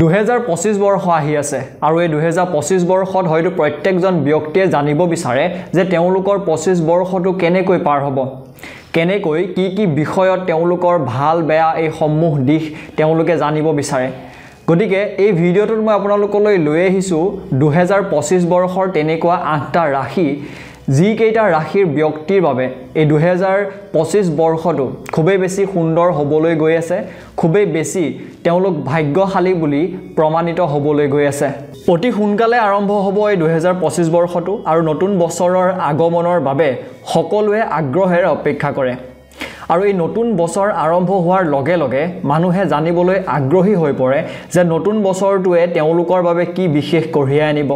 দুহেজাৰ পঁচিছ বৰ্ষ আহি আছে আৰু এই দুহেজাৰ পঁচিছ বৰ্ষত হয়তো প্ৰত্যেকজন ব্যক্তিয়ে জানিব বিচাৰে যে তেওঁলোকৰ পঁচিছ বৰ্ষটো কেনেকৈ পাৰ হ'ব কেনেকৈ কি কি বিষয়ত তেওঁলোকৰ ভাল বেয়া এই এইসমূহ দিশ তেওঁলোকে জানিব বিচাৰে গতিকে এই ভিডিঅ'টোত মই আপোনালোকলৈ লৈ আহিছোঁ দুহেজাৰ পঁচিছ বৰ্ষৰ তেনেকুৱা আঠটা ৰাশি যিকেইটা ৰাশিৰ ব্যক্তিৰ বাবে এই দুহেজাৰ পঁচিছ বৰ্ষটো খুবেই বেছি সুন্দৰ হ'বলৈ গৈ আছে খুবেই বেছি তেওঁলোক ভাগ্যশালী বুলি প্ৰমাণিত হ'বলৈ গৈ আছে অতি সোনকালে আৰম্ভ হ'ব এই দুহেজাৰ পঁচিছ বৰ্ষটো আৰু নতুন বছৰৰ আগমনৰ বাবে সকলোৱে আগ্ৰহেৰে অপেক্ষা কৰে আৰু এই নতুন বছৰ আৰম্ভ হোৱাৰ লগে লগে মানুহে জানিবলৈ আগ্ৰহী হৈ পৰে যে নতুন বছৰটোৱে তেওঁলোকৰ বাবে কি বিশেষ কঢ়িয়াই আনিব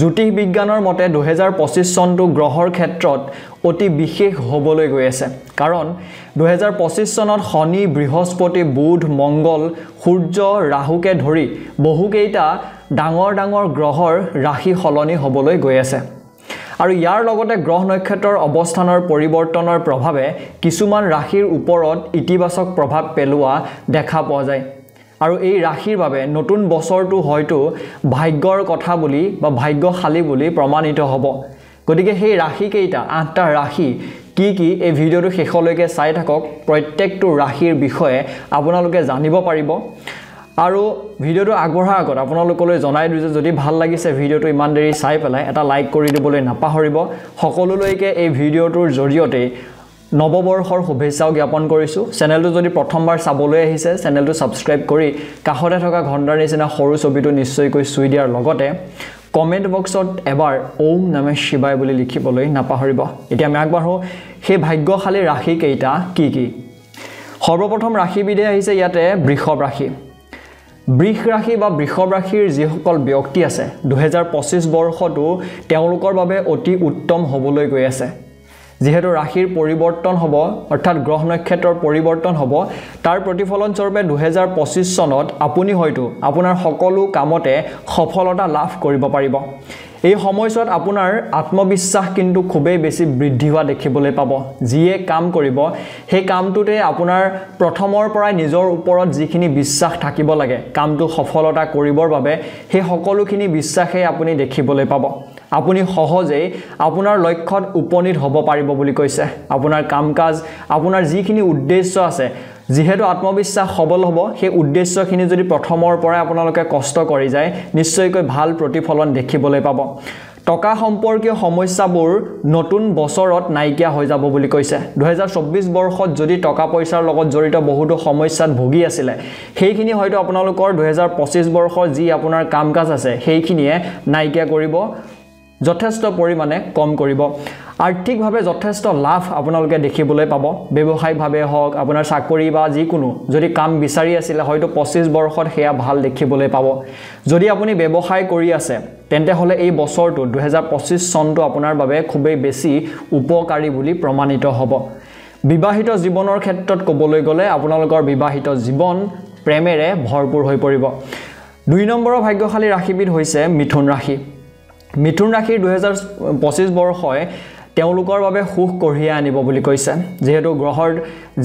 জ্যোতিষ বিজ্ঞানৰ মতে দুহেজাৰ পঁচিছ চনটো গ্ৰহৰ ক্ষেত্ৰত অতি বিশেষ হ'বলৈ গৈ আছে কাৰণ দুহেজাৰ পঁচিছ চনত শনি বৃহস্পতি বুধ মংগল সূৰ্য ৰাহুকে ধৰি বহুকেইটা ডাঙৰ ডাঙৰ গ্ৰহৰ ৰাশি সলনি হ'বলৈ গৈ আছে আৰু ইয়াৰ লগতে গ্ৰহ নক্ষত্ৰৰ অৱস্থানৰ পৰিৱৰ্তনৰ প্ৰভাৱে কিছুমান ৰাশিৰ ওপৰত ইতিবাচক প্ৰভাৱ পেলোৱা দেখা পোৱা যায় আৰু এই ৰাশিৰ বাবে নতুন বছৰটো হয়তো ভাগ্যৰ কথা বুলি বা ভাগ্যশালী বুলি প্ৰমাণিত হ'ব গতিকে সেই ৰাশিকেইটা আঠটা ৰাশি কি কি এই ভিডিঅ'টো শেষলৈকে চাই থাকক প্ৰত্যেকটো ৰাশিৰ বিষয়ে আপোনালোকে জানিব পাৰিব আৰু ভিডিঅ'টো আগবঢ়াৰ আগত আপোনালোকলৈ জনাই দিওঁ যে যদি ভাল লাগিছে ভিডিঅ'টো ইমান দেৰি চাই পেলাই এটা লাইক কৰি দিবলৈ নাপাহৰিব সকলোলৈকে এই ভিডিঅ'টোৰ জৰিয়তে নৱবৰ্ষৰ শুভেচ্ছাও জ্ঞাপন কৰিছোঁ চেনেলটো যদি প্ৰথমবাৰ চাবলৈ আহিছে চেনেলটো ছাবস্ক্ৰাইব কৰি কাষতে থকা ঘণ্টাৰ নিচিনা সৰু ছবিটো নিশ্চয়কৈ চুই দিয়াৰ লগতে কমেণ্ট বক্সত এবাৰ ঔম নামে শিৱাই বুলি লিখিবলৈ নাপাহৰিব এতিয়া আমি আগবাঢ়ো সেই ভাগ্যশালী ৰাশিকেইটা কি কি সৰ্বপ্ৰথম ৰাশিবিধে আহিছে ইয়াতে বৃষভ ৰাশি বৃষ ৰাশি বা বৃষভ ৰাশিৰ যিসকল ব্যক্তি আছে দুহেজাৰ পঁচিছ বৰ্ষটো তেওঁলোকৰ বাবে অতি উত্তম হ'বলৈ গৈ আছে যিহেতু ৰাশিৰ পৰিৱৰ্তন হ'ব অৰ্থাৎ গ্ৰহ নক্ষত্ৰৰ পৰিৱৰ্তন হ'ব তাৰ প্ৰতিফলনস্বৰূপে দুহেজাৰ পঁচিছ চনত আপুনি হয়তো আপোনাৰ সকলো কামতে সফলতা লাভ কৰিব পাৰিব এই সময়ছোৱাত আপোনাৰ আত্মবিশ্বাস কিন্তু খুবেই বেছি বৃদ্ধি হোৱা দেখিবলৈ পাব যিয়ে কাম কৰিব সেই কামটোতে আপোনাৰ প্ৰথমৰ পৰাই নিজৰ ওপৰত যিখিনি বিশ্বাস থাকিব লাগে কামটো সফলতা কৰিবৰ বাবে সেই সকলোখিনি বিশ্বাসেই আপুনি দেখিবলৈ পাব আপুনি সহজেই আপোনাৰ লক্ষ্যত উপনীত হ'ব পাৰিব বুলি কৈছে আপোনাৰ কাম কাজ আপোনাৰ যিখিনি উদ্দেশ্য আছে যিহেতু আত্মবিশ্বাস সবল হ'ব সেই উদ্দেশ্যখিনি যদি প্ৰথমৰ পৰাই আপোনালোকে কষ্ট কৰি যায় নিশ্চয়কৈ ভাল প্ৰতিফলন দেখিবলৈ পাব টকা সম্পৰ্কীয় সমস্যাবোৰ নতুন বছৰত নাইকিয়া হৈ যাব বুলি কৈছে দুহেজাৰ চৌব্বিছ বৰ্ষত যদি টকা পইচাৰ লগত জড়িত বহুতো সমস্যাত ভুগি আছিলে সেইখিনি হয়তো আপোনালোকৰ দুহেজাৰ পঁচিছ বৰ্ষৰ যি আপোনাৰ কাম কাজ আছে সেইখিনিয়ে নাইকিয়া কৰিব যথেষ্ট পৰিমাণে কম কৰিব আৰ্থিকভাৱে যথেষ্ট লাভ আপোনালোকে দেখিবলৈ পাব ব্যৱসায়িকভাৱে হওক আপোনাৰ চাকৰি বা যিকোনো যদি কাম বিচাৰি আছিলে হয়তো পঁচিছ বৰ্ষত সেয়া ভাল দেখিবলৈ পাব যদি আপুনি ব্যৱসায় কৰি আছে তেন্তেহ'লে এই বছৰটো দুহেজাৰ পঁচিছ চনটো আপোনাৰ বাবে খুবেই বেছি উপকাৰী বুলি প্ৰমাণিত হ'ব বিবাহিত জীৱনৰ ক্ষেত্ৰত ক'বলৈ গ'লে আপোনালোকৰ বিবাহিত জীৱন প্ৰেমেৰে ভৰপূৰ হৈ পৰিব দুই নম্বৰৰ ভাগ্যশালী ৰাশিবিধ হৈছে মিথুন ৰাশি মিথুন ৰাশিৰ দুহেজাৰ পঁচিছ বৰ্ষই তেওঁলোকৰ বাবে সুখ কঢ়িয়াই আনিব বুলি কৈছে যিহেতু গ্ৰহৰ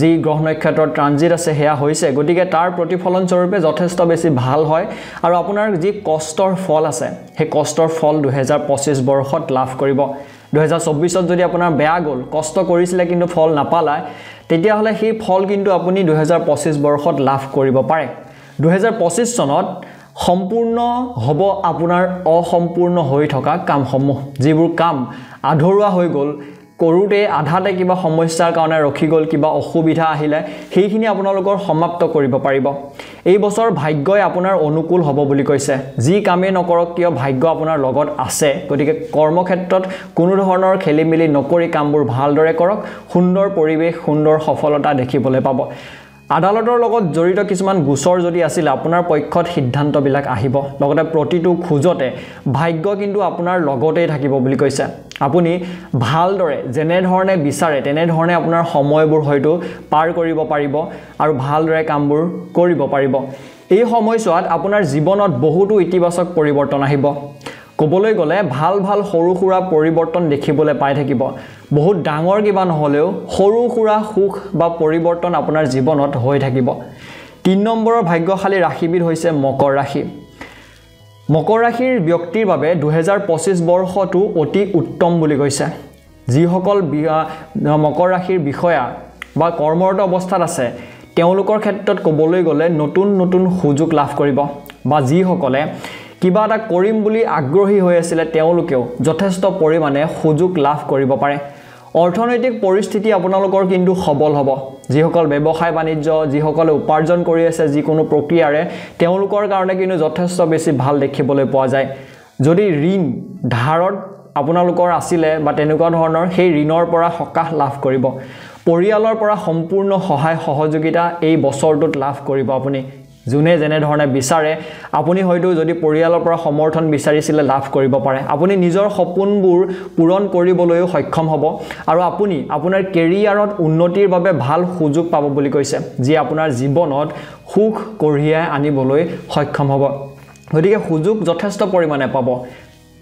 যি গ্ৰহ নক্ষত্ৰৰ ট্ৰানজিট আছে সেয়া হৈছে গতিকে তাৰ প্ৰতিফলনস্বৰূপে যথেষ্ট বেছি ভাল হয় আৰু আপোনাৰ যি কষ্টৰ ফল আছে সেই কষ্টৰ ফল দুহেজাৰ পঁচিছ বৰ্ষত লাভ কৰিব দুহেজাৰ চৌবিছত যদি আপোনাৰ বেয়া গ'ল কষ্ট কৰিছিলে কিন্তু ফল নাপালে তেতিয়াহ'লে সেই ফল কিন্তু আপুনি দুহেজাৰ পঁচিছ বৰ্ষত লাভ কৰিব পাৰে দুহেজাৰ পঁচিছ চনত সম্পূৰ্ণ হ'ব আপোনাৰ অসম্পূৰ্ণ হৈ থকা কামসমূহ যিবোৰ কাম আধৰুৱা হৈ গ'ল কৰোঁতে আধাতে কিবা সমস্যাৰ কাৰণে ৰখি গ'ল কিবা অসুবিধা আহিলে সেইখিনি আপোনালোকৰ সমাপ্ত কৰিব পাৰিব এই বছৰ ভাগ্যই আপোনাৰ অনুকূল হ'ব বুলি কৈছে যি কামেই নকৰক কিয় ভাগ্য আপোনাৰ লগত আছে গতিকে কৰ্মক্ষেত্ৰত কোনো ধৰণৰ খেলি মেলি নকৰি কামবোৰ ভালদৰে কৰক সুন্দৰ পৰিৱেশ সুন্দৰ সফলতা দেখিবলৈ পাব আদালতৰ লগত জড়িত কিছুমান গোচৰ যদি আছিল আপোনাৰ পক্ষত সিদ্ধান্তবিলাক আহিব লগতে প্ৰতিটো খোজতে ভাগ্য কিন্তু আপোনাৰ লগতেই থাকিব বুলি কৈছে আপুনি ভালদৰে যেনেধৰণে বিচাৰে তেনেধৰণে আপোনাৰ সময়বোৰ হয়তো পাৰ কৰিব পাৰিব আৰু ভালদৰে কামবোৰ কৰিব পাৰিব এই সময়ছোৱাত আপোনাৰ জীৱনত বহুতো ইতিবাচক পৰিৱৰ্তন আহিব ক'বলৈ গ'লে ভাল ভাল সৰু সুৰা পৰিৱৰ্তন দেখিবলৈ পাই থাকিব বহুত ডাঙৰ কিবা নহ'লেও সৰু সুৰা সুখ বা পৰিৱৰ্তন আপোনাৰ জীৱনত হৈ থাকিব তিনি নম্বৰৰ ভাগ্যশালী ৰাশিবিধ হৈছে মকৰ ৰাশি মকৰ ৰাশিৰ ব্যক্তিৰ বাবে দুহেজাৰ পঁচিছ বৰ্ষটো অতি উত্তম বুলি কৈছে যিসকল মকৰ ৰাশিৰ বিষয়া বা কৰ্মৰত অৱস্থাত আছে তেওঁলোকৰ ক্ষেত্ৰত ক'বলৈ গ'লে নতুন নতুন সুযোগ লাভ কৰিব বা যিসকলে কিবা এটা কৰিম বুলি আগ্ৰহী হৈ আছিলে তেওঁলোকেও যথেষ্ট পৰিমাণে সুযোগ লাভ কৰিব পাৰে অৰ্থনৈতিক পৰিস্থিতি আপোনালোকৰ কিন্তু সবল হ'ব যিসকল ব্যৱসায় বাণিজ্য যিসকলে উপাৰ্জন কৰি আছে যিকোনো প্ৰক্ৰিয়াৰে তেওঁলোকৰ কাৰণে কিন্তু যথেষ্ট বেছি ভাল দেখিবলৈ পোৱা যায় যদি ঋণ ধাৰত আপোনালোকৰ আছিলে বা তেনেকুৱা ধৰণৰ সেই ঋণৰ পৰা সকাহ লাভ কৰিব পৰিয়ালৰ পৰা সম্পূৰ্ণ সহায় সহযোগিতা এই বছৰটোত লাভ কৰিব আপুনি যোনে যেনেধৰণে বিচাৰে আপুনি হয়তো যদি পৰিয়ালৰ পৰা সমৰ্থন বিচাৰিছিলে লাভ কৰিব পাৰে আপুনি নিজৰ সপোনবোৰ পূৰণ কৰিবলৈও সক্ষম হ'ব আৰু আপুনি আপোনাৰ কেৰিয়াৰত উন্নতিৰ বাবে ভাল সুযোগ পাব বুলি কৈছে যি আপোনাৰ জীৱনত সুখ কঢ়িয়াই আনিবলৈ সক্ষম হ'ব গতিকে সুযোগ যথেষ্ট পৰিমাণে পাব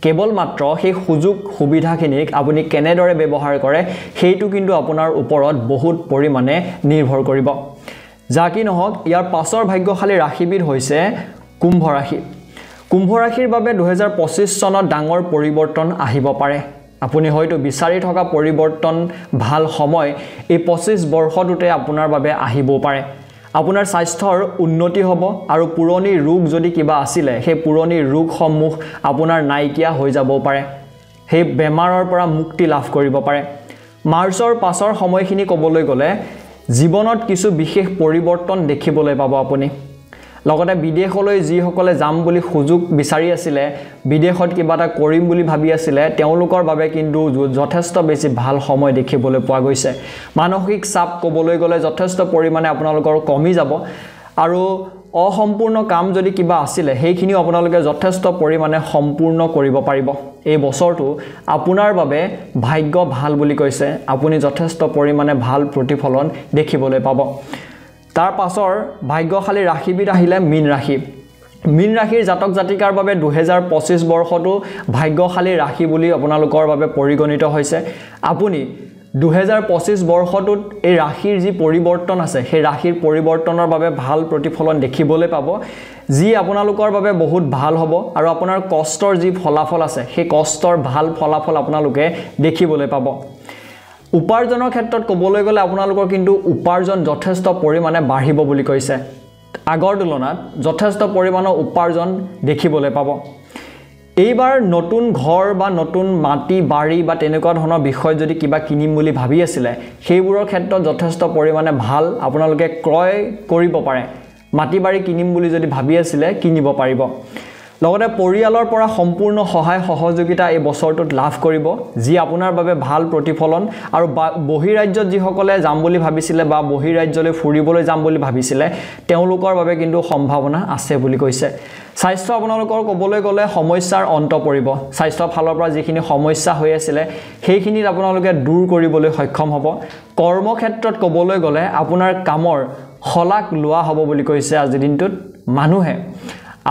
কেৱল মাত্ৰ সেই সুযোগ সুবিধাখিনিক আপুনি কেনেদৰে ব্যৱহাৰ কৰে সেইটো কিন্তু আপোনাৰ ওপৰত বহুত পৰিমাণে নিৰ্ভৰ কৰিব যা কি নহওক ইয়াৰ পাছৰ ভাগ্যশালী ৰাশিবিধ হৈছে কুম্ভ ৰাশি কুম্ভ ৰাশিৰ বাবে দুহেজাৰ পঁচিছ চনত ডাঙৰ পৰিৱৰ্তন আহিব পাৰে আপুনি হয়তো বিচাৰি থকা পৰিৱৰ্তন ভাল সময় এই পঁচিছ বৰ্ষটোতে আপোনাৰ বাবে আহিবও পাৰে আপোনাৰ স্বাস্থ্যৰ উন্নতি হ'ব আৰু পুৰণি ৰোগ যদি কিবা আছিলে সেই পুৰণি ৰোগসমূহ আপোনাৰ নাইকিয়া হৈ যাবও পাৰে সেই বেমাৰৰ পৰা মুক্তি লাভ কৰিব পাৰে মাৰ্চৰ পাছৰ সময়খিনি ক'বলৈ গ'লে জীৱনত কিছু বিশেষ পৰিৱৰ্তন দেখিবলৈ পাব আপুনি লগতে বিদেশলৈ যিসকলে যাম বুলি সুযোগ বিচাৰি আছিলে বিদেশত কিবা এটা কৰিম বুলি ভাবি আছিলে তেওঁলোকৰ বাবে কিন্তু যথেষ্ট বেছি ভাল সময় দেখিবলৈ পোৱা গৈছে মানসিক চাপ ক'বলৈ গ'লে যথেষ্ট পৰিমাণে আপোনালোকৰ কমি যাব আৰু অসম্পূৰ্ণ কাম যদি কিবা আছিলে সেইখিনিও আপোনালোকে যথেষ্ট পৰিমাণে সম্পূৰ্ণ কৰিব পাৰিব এই বছৰটো আপোনাৰ বাবে ভাগ্য ভাল বুলি কৈছে আপুনি যথেষ্ট পৰিমাণে ভাল প্ৰতিফলন দেখিবলৈ পাব তাৰ পাছৰ ভাগ্যশালী ৰাশিবিধ আহিলে মীন ৰাশি মীন ৰাশিৰ জাতক জাতিকাৰ বাবে দুহেজাৰ পঁচিছ বৰ্ষটো ভাগ্যশালী ৰাশি বুলি আপোনালোকৰ বাবে পৰিগণিত হৈছে আপুনি দুহেজাৰ পঁচিছ বৰ্ষটোত এই ৰাশিৰ যি পৰিৱৰ্তন আছে সেই ৰাশিৰ পৰিৱৰ্তনৰ বাবে ভাল প্ৰতিফলন দেখিবলৈ পাব যি আপোনালোকৰ বাবে বহুত ভাল হ'ব আৰু আপোনাৰ কষ্টৰ যি ফলাফল আছে সেই কষ্টৰ ভাল ফলাফল আপোনালোকে দেখিবলৈ পাব উপাৰ্জনৰ ক্ষেত্ৰত ক'বলৈ গ'লে আপোনালোকৰ কিন্তু উপাৰ্জন যথেষ্ট পৰিমাণে বাঢ়িব বুলি কৈছে আগৰ তুলনাত যথেষ্ট পৰিমাণৰ উপাৰ্জন দেখিবলৈ পাব এইবাৰ নতুন ঘৰ বা নতুন মাটি বাৰী বা তেনেকুৱা ধৰণৰ বিষয় যদি কিবা কিনিম বুলি ভাবি আছিলে সেইবোৰৰ ক্ষেত্ৰত যথেষ্ট পৰিমাণে ভাল আপোনালোকে ক্ৰয় কৰিব পাৰে মাটি বাৰী কিনিম বুলি যদি ভাবি আছিলে কিনিব পাৰিব লগতে পৰিয়ালৰ পৰা সম্পূৰ্ণ সহায় সহযোগিতা এই বছৰটোত লাভ কৰিব যি আপোনাৰ বাবে ভাল প্ৰতিফলন আৰু বহিৰাজ্যত যিসকলে যাম বুলি ভাবিছিলে বা বহিৰাজ্যলৈ ফুৰিবলৈ যাম বুলি ভাবিছিলে তেওঁলোকৰ বাবে কিন্তু সম্ভাৱনা আছে বুলি কৈছে স্বাস্থ্য আপোনালোকৰ ক'বলৈ গ'লে সমস্যাৰ অন্ত পৰিব স্বাস্থ্য ফালৰ পৰা যিখিনি সমস্যা হৈ আছিলে সেইখিনিত আপোনালোকে দূৰ কৰিবলৈ সক্ষম হ'ব কৰ্মক্ষেত্ৰত ক'বলৈ গ'লে আপোনাৰ কামৰ শলাগ লোৱা হ'ব বুলি কৈছে আজিৰ দিনটোত মানুহে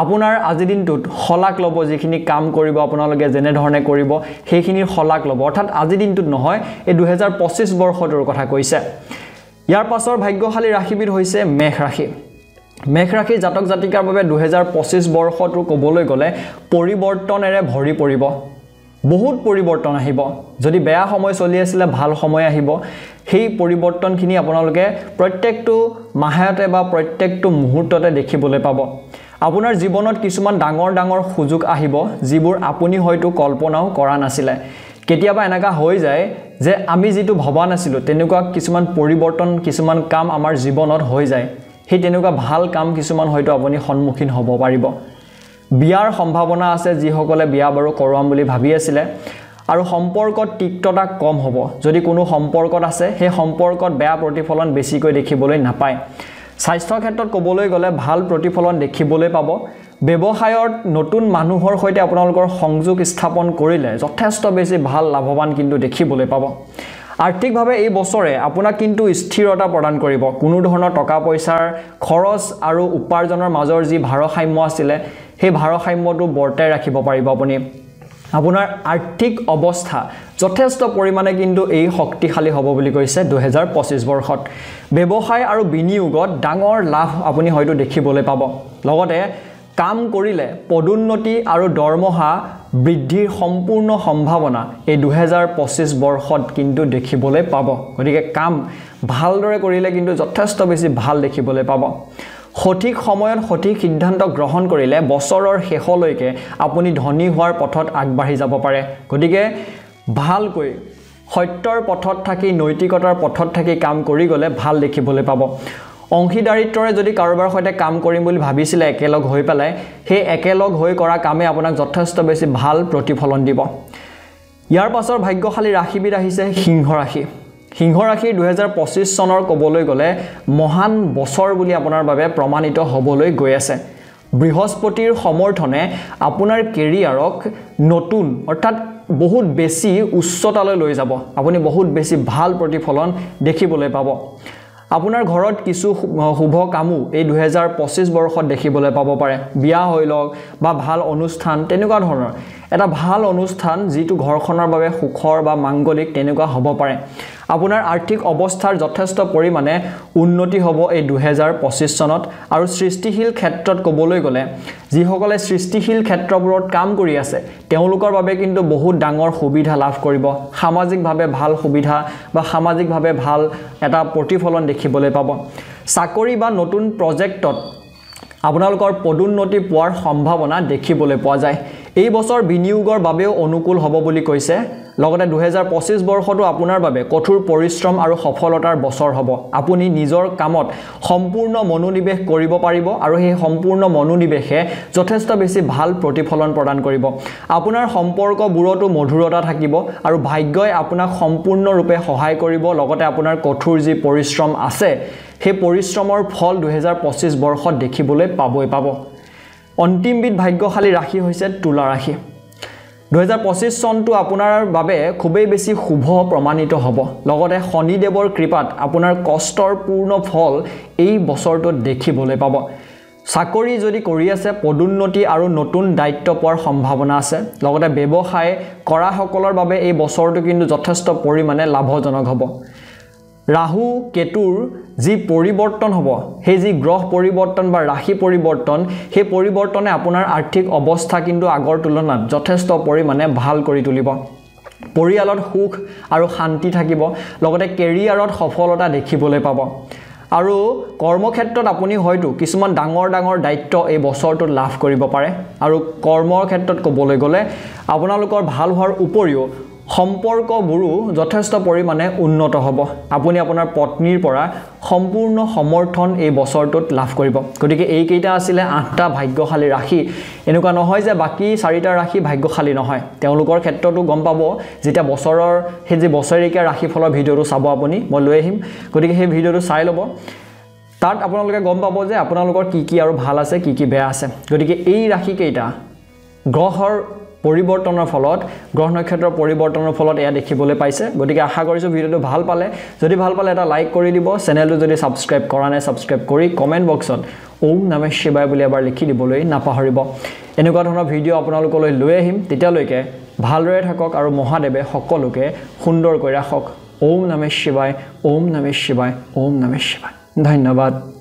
আপোনাৰ আজি দিনটোত শলাগ ল'ব যিখিনি কাম কৰিব আপোনালোকে যেনেধৰণে কৰিব সেইখিনিৰ শলাগ ল'ব অৰ্থাৎ আজি দিনটোত নহয় এই দুহেজাৰ পঁচিছ বৰ্ষটোৰ কথা কৈছে ইয়াৰ পাছৰ ভাগ্যশালী ৰাশিবিধ হৈছে মেঘ ৰাশি মেঘ ৰাশি জাতক জাতিকাৰ বাবে দুহেজাৰ পঁচিছ বৰ্ষটো ক'বলৈ গ'লে পৰিৱৰ্তনেৰে ভৰি পৰিব বহুত পৰিৱৰ্তন আহিব যদি বেয়া সময় চলি আছিলে ভাল সময় আহিব সেই পৰিৱৰ্তনখিনি আপোনালোকে প্ৰত্যেকটো মাহেতে বা প্ৰত্যেকটো মুহূৰ্ততে দেখিবলৈ পাব আপোনাৰ জীৱনত কিছুমান ডাঙৰ ডাঙৰ সুযোগ আহিব যিবোৰ আপুনি হয়তো কল্পনাও কৰা নাছিলে কেতিয়াবা এনেকুৱা হৈ যায় যে আমি যিটো ভবা নাছিলোঁ তেনেকুৱা কিছুমান পৰিৱৰ্তন কিছুমান কাম আমাৰ জীৱনত হৈ যায় সেই তেনেকুৱা ভাল কাম কিছুমান হয়তো আপুনি সন্মুখীন হ'ব পাৰিব বিয়াৰ সম্ভাৱনা আছে যিসকলে বিয়া বাৰু কৰোৱাম বুলি ভাবি আছিলে আৰু সম্পৰ্কত তিক্ততা কম হ'ব যদি কোনো সম্পৰ্কত আছে সেই সম্পৰ্কত বেয়া প্ৰতিফলন বেছিকৈ দেখিবলৈ নাপায় স্বাস্থ্যৰ ক্ষেত্ৰত ক'বলৈ গ'লে ভাল প্ৰতিফলন দেখিবলৈ পাব ব্যৱসায়ত নতুন মানুহৰ সৈতে আপোনালোকৰ সংযোগ স্থাপন কৰিলে যথেষ্ট বেছি ভাল লাভৱান কিন্তু দেখিবলৈ পাব আৰ্থিকভাৱে এই বছৰে আপোনাক কিন্তু স্থিৰতা প্ৰদান কৰিব কোনো ধৰণৰ টকা পইচাৰ খৰচ আৰু উপাৰ্জনৰ মাজৰ যি ভাৰসাম্য আছিলে সেই ভাৰসাম্যটো বৰ্তাই ৰাখিব পাৰিব আপুনি আপোনাৰ আৰ্থিক অৱস্থা যথেষ্ট পৰিমাণে কিন্তু এই শক্তিশালী হ'ব বুলি কৈছে দুহেজাৰ পঁচিছ বৰ্ষত ব্যৱসায় আৰু বিনিয়োগত ডাঙৰ লাভ আপুনি হয়তো দেখিবলৈ পাব লগতে কাম কৰিলে পদোন্নতি আৰু দৰমহা বৃদ্ধিৰ সম্পূৰ্ণ সম্ভাৱনা এই দুহেজাৰ পঁচিছ বৰ্ষত কিন্তু দেখিবলৈ পাব গতিকে কাম ভালদৰে কৰিলে কিন্তু যথেষ্ট বেছি ভাল দেখিবলৈ পাব সঠিক সময়ত সঠিক সিদ্ধান্ত গ্ৰহণ কৰিলে বছৰৰ শেষলৈকে আপুনি ধনী হোৱাৰ পথত আগবাঢ়ি যাব পাৰে গতিকে ভালকৈ সত্যৰ পথত থাকি নৈতিকতাৰ পথত থাকি কাম কৰি গ'লে ভাল দেখিবলৈ পাব অংশীদাৰিত্বৰে যদি কাৰোবাৰ সৈতে কাম কৰিম বুলি ভাবিছিলে একেলগ হৈ পেলাই সেই একেলগ হৈ কৰা কামে আপোনাক যথেষ্ট বেছি ভাল প্ৰতিফলন দিব ইয়াৰ পাছৰ ভাগ্যশালী ৰাশিবিধ আহিছে সিংহ ৰাশি সিংহ ৰাশি দুহেজাৰ পঁচিছ চনৰ ক'বলৈ গ'লে মহান বছৰ বুলি আপোনাৰ বাবে প্ৰমাণিত হ'বলৈ গৈ আছে বৃহস্পতিৰ সমৰ্থনে আপোনাৰ কেৰিয়াৰক নতুন অৰ্থাৎ বহুত বেছি উচ্চতালৈ লৈ যাব আপুনি বহুত বেছি ভাল প্ৰতিফলন দেখিবলৈ পাব আপোনাৰ ঘৰত কিছু শুভ কামো এই দুহেজাৰ পঁচিছ বৰ্ষত দেখিবলৈ পাব পাৰে বিয়া হৈ লওক বা ভাল অনুষ্ঠান তেনেকুৱা ধৰণৰ এটা ভাল অনুষ্ঠান যিটো ঘৰখনৰ বাবে সুখৰ বা মাংগলিক তেনেকুৱা হ'ব পাৰে আপোনাৰ আৰ্থিক অৱস্থাৰ যথেষ্ট পৰিমাণে উন্নতি হ'ব এই দুহেজাৰ পঁচিছ চনত আৰু সৃষ্টিশীল ক্ষেত্ৰত ক'বলৈ গ'লে যিসকলে সৃষ্টিশীল ক্ষেত্ৰবোৰত কাম কৰি আছে তেওঁলোকৰ বাবে কিন্তু বহুত ডাঙৰ সুবিধা লাভ কৰিব সামাজিকভাৱে ভাল সুবিধা বা সামাজিকভাৱে ভাল এটা প্ৰতিফলন দেখিবলৈ পাব চাকৰি বা নতুন প্ৰজেক্টত আপোনালোকৰ পদোন্নতি পোৱাৰ সম্ভাৱনা দেখিবলৈ পোৱা যায় এই বছৰ বিনিয়োগৰ বাবেও অনুকূল হ'ব বুলি কৈছে লগতে দুহেজাৰ পঁচিছ বৰ্ষটো আপোনাৰ বাবে কঠোৰ পৰিশ্ৰম আৰু সফলতাৰ বছৰ হ'ব আপুনি নিজৰ কামত সম্পূৰ্ণ মনোনিৱেশ কৰিব পাৰিব আৰু সেই সম্পূৰ্ণ মনোনিৱেশে যথেষ্ট বেছি ভাল প্ৰতিফলন প্ৰদান কৰিব আপোনাৰ সম্পৰ্কবোৰতো মধুৰতা থাকিব আৰু ভাগ্যই আপোনাক সম্পূৰ্ণৰূপে সহায় কৰিব লগতে আপোনাৰ কঠোৰ যি পৰিশ্ৰম আছে সেই পৰিশ্ৰমৰ ফল দুহেজাৰ পঁচিছ বৰ্ষত দেখিবলৈ পাবই পাব অন্তিমবিধ ভাগ্যশালী ৰাশি হৈছে তুলা ৰাশি দুহেজাৰ পঁচিছ চনটো আপোনাৰ বাবে খুবেই বেছি শুভ প্ৰমাণিত হ'ব লগতে শনিদেৱৰ কৃপাত আপোনাৰ কষ্টৰ পূৰ্ণ ফল এই বছৰটোত দেখিবলৈ পাব চাকৰি যদি কৰি আছে পদোন্নতি আৰু নতুন দায়িত্ব পোৱাৰ সম্ভাৱনা আছে লগতে ব্যৱসায় কৰাসকলৰ বাবে এই বছৰটো কিন্তু যথেষ্ট পৰিমাণে লাভজনক হ'ব ৰাহু কেতুৰ যি পৰিৱৰ্তন হ'ব সেই যি গ্ৰহ পৰিৱৰ্তন বা ৰাশি পৰিৱৰ্তন সেই পৰিৱৰ্তনে আপোনাৰ আৰ্থিক অৱস্থা কিন্তু আগৰ তুলনাত যথেষ্ট পৰিমাণে ভাল কৰি তুলিব পৰিয়ালত সুখ আৰু শান্তি থাকিব লগতে কেৰিয়াৰত সফলতা দেখিবলৈ পাব আৰু কৰ্মক্ষেত্ৰত আপুনি হয়তো কিছুমান ডাঙৰ ডাঙৰ দায়িত্ব এই বছৰটোত লাভ কৰিব পাৰে আৰু কৰ্মৰ ক্ষেত্ৰত ক'বলৈ গ'লে আপোনালোকৰ ভাল হোৱাৰ উপৰিও সম্পৰ্কবোৰো যথেষ্ট পৰিমাণে উন্নত হ'ব আপুনি আপোনাৰ পত্নীৰ পৰা সম্পূৰ্ণ সমৰ্থন এই বছৰটোত লাভ কৰিব গতিকে এইকেইটা আছিলে আঠটা ভাগ্যশালী ৰাশি এনেকুৱা নহয় যে বাকী চাৰিটা ৰাশি ভাগ্যশালী নহয় তেওঁলোকৰ ক্ষেত্ৰতো গম পাব যেতিয়া বছৰৰ সেই যি বছৰেকীয়া ৰাশি ফলৰ ভিডিঅ'টো চাব আপুনি মই লৈ আহিম গতিকে সেই ভিডিঅ'টো চাই ল'ব তাত আপোনালোকে গম পাব যে আপোনালোকৰ কি কি আৰু ভাল আছে কি কি বেয়া আছে গতিকে এই ৰাশিকেইটা গ্ৰহৰ পৰিৱৰ্তনৰ ফলত গ্ৰহ নক্ষত্ৰৰ পৰিৱৰ্তনৰ ফলত এয়া দেখিবলৈ পাইছে গতিকে আশা কৰিছোঁ ভিডিঅ'টো ভাল পালে যদি ভাল পালে এটা লাইক কৰি দিব চেনেলটো যদি ছাবস্ক্ৰাইব কৰা নাই ছাবস্ক্ৰাইব কৰি কমেণ্ট বক্সত ওম নামে শিৱাই বুলি এবাৰ লিখি দিবলৈ নাপাহৰিব এনেকুৱা ধৰণৰ ভিডিঅ' আপোনালোকলৈ লৈ আহিম তেতিয়ালৈকে ভালদৰে থাকক আৰু মহাদেৱে সকলোকে সুন্দৰকৈ ৰাখক ওম নামে শিৱাই ওম নামে শিৱাই ওম নামে শিৱাই ধন্যবাদ